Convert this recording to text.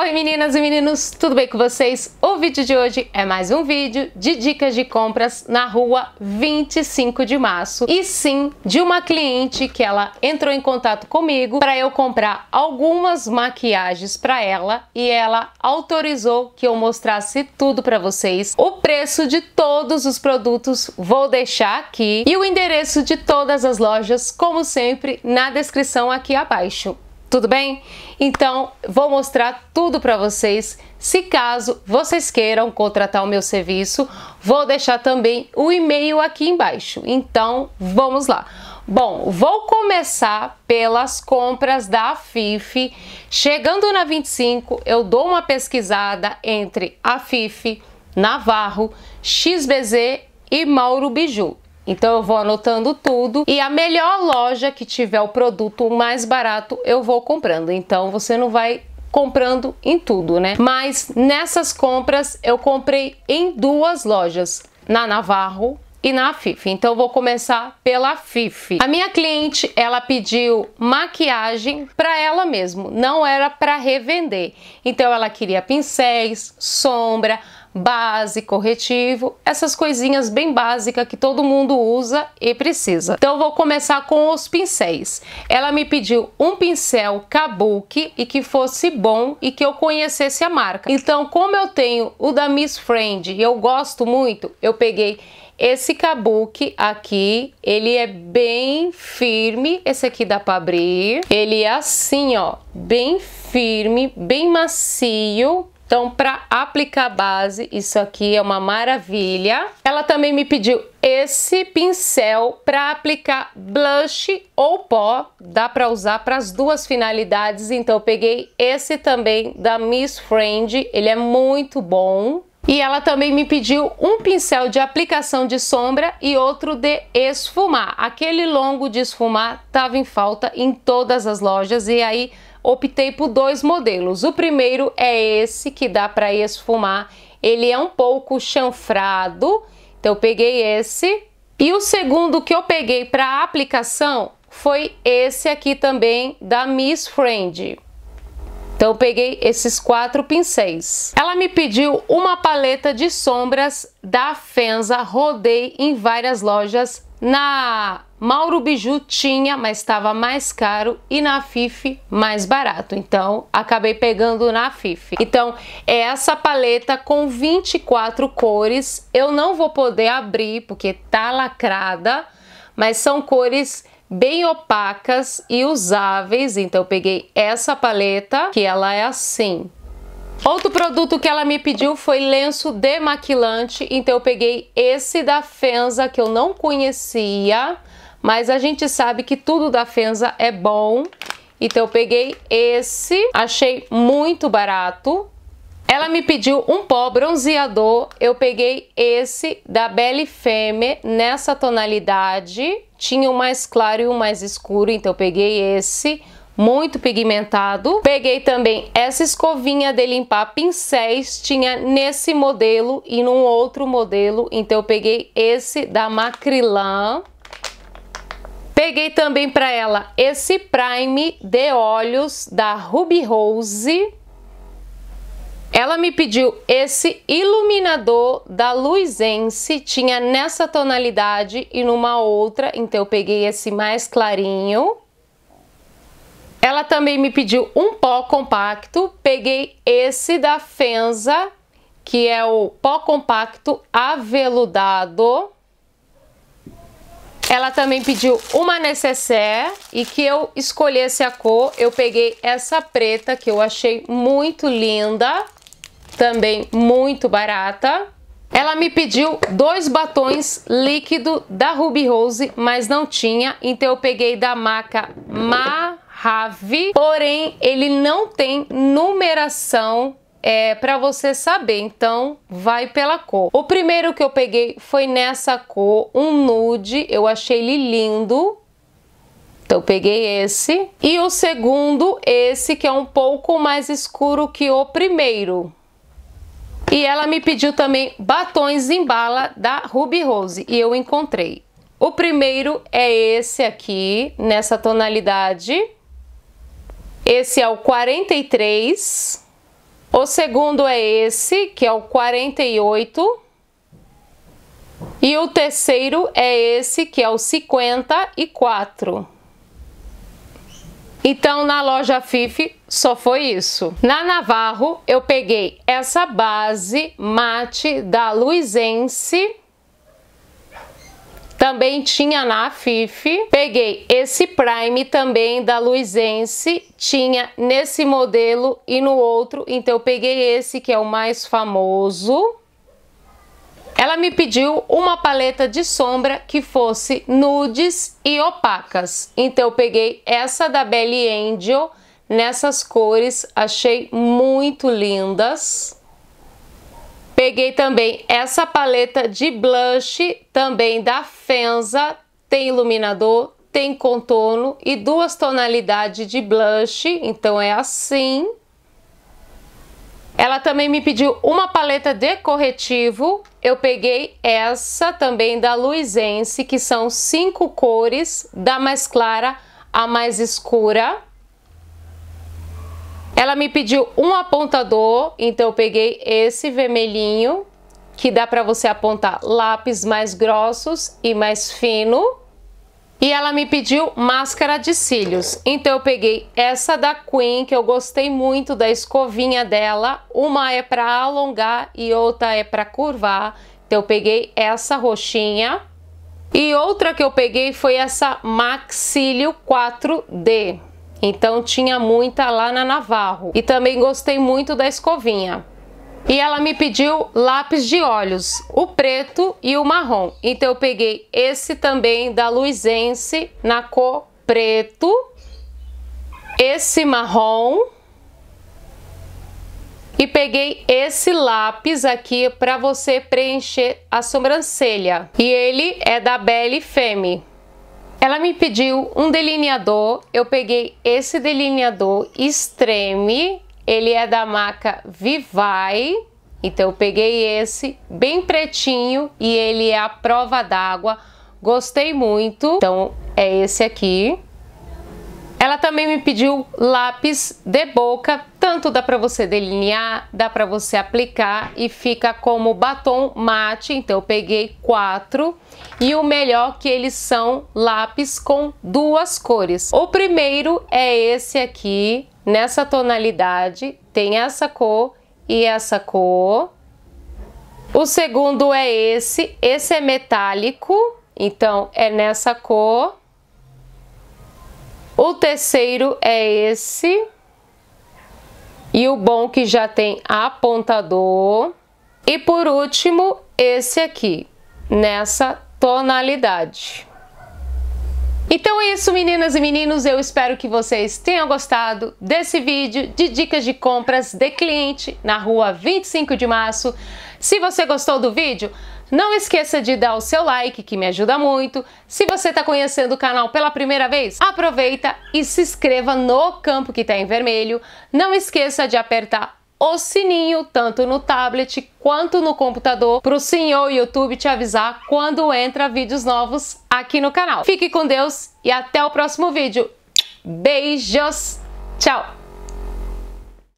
Oi meninas e meninos, tudo bem com vocês? O vídeo de hoje é mais um vídeo de dicas de compras na rua 25 de março e sim de uma cliente que ela entrou em contato comigo para eu comprar algumas maquiagens para ela e ela autorizou que eu mostrasse tudo para vocês. O preço de todos os produtos vou deixar aqui e o endereço de todas as lojas, como sempre, na descrição aqui abaixo. Tudo bem? Então, vou mostrar tudo para vocês. Se caso vocês queiram contratar o meu serviço, vou deixar também o e-mail aqui embaixo. Então, vamos lá. Bom, vou começar pelas compras da Fife. Chegando na 25, eu dou uma pesquisada entre a Fife, Navarro, XBZ e Mauro Biju. Então eu vou anotando tudo e a melhor loja que tiver o produto mais barato eu vou comprando. Então você não vai comprando em tudo, né? Mas nessas compras eu comprei em duas lojas, na Navarro e na Fifi. Então vou começar pela Fifi. A minha cliente, ela pediu maquiagem para ela mesmo, não era para revender. Então ela queria pincéis, sombra, base, corretivo, essas coisinhas bem básicas que todo mundo usa e precisa. Então vou começar com os pincéis. Ela me pediu um pincel Kabuki e que fosse bom e que eu conhecesse a marca. Então como eu tenho o da Miss Friend e eu gosto muito, eu peguei esse kabuki aqui, ele é bem firme, esse aqui dá para abrir. Ele é assim, ó, bem firme, bem macio então, para aplicar base, isso aqui é uma maravilha. Ela também me pediu esse pincel para aplicar blush ou pó. Dá para usar para as duas finalidades, então eu peguei esse também da Miss Friend. Ele é muito bom. E ela também me pediu um pincel de aplicação de sombra e outro de esfumar. Aquele longo de esfumar estava em falta em todas as lojas e aí optei por dois modelos. O primeiro é esse que dá para esfumar, ele é um pouco chanfrado, então eu peguei esse. E o segundo que eu peguei para aplicação foi esse aqui também da Miss Friend. Então eu peguei esses quatro pincéis. Ela me pediu uma paleta de sombras da Fenza, rodei em várias lojas na Mauro Biju tinha, mas estava mais caro e na Fife mais barato. Então, acabei pegando na Fife. Então, é essa paleta com 24 cores. Eu não vou poder abrir porque tá lacrada, mas são cores bem opacas e usáveis. Então, eu peguei essa paleta, que ela é assim. Outro produto que ela me pediu foi lenço demaquilante, então eu peguei esse da Fenza que eu não conhecia, mas a gente sabe que tudo da Fenza é bom. Então eu peguei esse, achei muito barato. Ela me pediu um pó bronzeador, eu peguei esse da Belle Femme nessa tonalidade. Tinha um mais claro e um mais escuro, então eu peguei esse muito pigmentado. Peguei também essa escovinha de limpar pincéis, tinha nesse modelo e num outro modelo, então eu peguei esse da Macrilan. Peguei também para ela esse prime de olhos da Ruby Rose. Ela me pediu esse iluminador da Luizense, tinha nessa tonalidade e numa outra, então eu peguei esse mais clarinho. Ela também me pediu um pó compacto, peguei esse da Fenza, que é o pó compacto aveludado. Ela também pediu uma necessaire e que eu escolhesse a cor, eu peguei essa preta que eu achei muito linda, também muito barata. Ela me pediu dois batons líquido da Ruby Rose, mas não tinha, então eu peguei da marca Ma Ravi, porém ele não tem numeração é para você saber, então vai pela cor. O primeiro que eu peguei foi nessa cor, um nude, eu achei ele lindo. Então peguei esse. E o segundo, esse que é um pouco mais escuro que o primeiro. E ela me pediu também batons em bala da Ruby Rose e eu encontrei. O primeiro é esse aqui, nessa tonalidade. Esse é o 43. O segundo é esse, que é o 48. E o terceiro é esse, que é o 54. Então, na loja Fifi só foi isso. Na Navarro, eu peguei essa base mate da Luizense também tinha na Fifi Peguei esse Prime também da Luizense. Tinha nesse modelo e no outro. Então eu peguei esse que é o mais famoso. Ela me pediu uma paleta de sombra que fosse nudes e opacas. Então eu peguei essa da Belly Angel nessas cores, achei muito lindas. Peguei também essa paleta de blush, também da Fenza, tem iluminador, tem contorno e duas tonalidades de blush, então é assim. Ela também me pediu uma paleta de corretivo. Eu peguei essa também da Luizense, que são cinco cores, da mais clara à mais escura. Ela me pediu um apontador, então eu peguei esse vermelhinho, que dá para você apontar lápis mais grossos e mais fino. E ela me pediu máscara de cílios, então eu peguei essa da Queen, que eu gostei muito da escovinha dela. Uma é para alongar e outra é para curvar, então eu peguei essa roxinha. E outra que eu peguei foi essa Maxílio 4D. Então tinha muita lá na Navarro. E também gostei muito da escovinha. E ela me pediu lápis de olhos, o preto e o marrom. Então eu peguei esse também da Luizense na cor preto, esse marrom e peguei esse lápis aqui para você preencher a sobrancelha. E ele é da Belle Femme. Ela me pediu um delineador, eu peguei esse delineador Extreme, ele é da marca Vivai, então eu peguei esse bem pretinho e ele é a prova d'água, gostei muito, então é esse aqui. Ela também me pediu lápis de boca, tanto dá para você delinear, dá para você aplicar e fica como batom mate, então eu peguei quatro. E o melhor que eles são lápis com duas cores. O primeiro é esse aqui, nessa tonalidade, tem essa cor e essa cor. O segundo é esse, esse é metálico, então é nessa cor. O terceiro é esse. E o bom que já tem apontador. E por último, esse aqui, nessa tonalidade. Então é isso, meninas e meninos. Eu espero que vocês tenham gostado desse vídeo de dicas de compras de cliente na rua 25 de março. Se você gostou do vídeo, não esqueça de dar o seu like, que me ajuda muito. Se você está conhecendo o canal pela primeira vez, aproveita e se inscreva no campo que está em vermelho. Não esqueça de apertar o sininho, tanto no tablet quanto no computador, para o senhor YouTube te avisar quando entra vídeos novos aqui no canal. Fique com Deus e até o próximo vídeo. Beijos, tchau!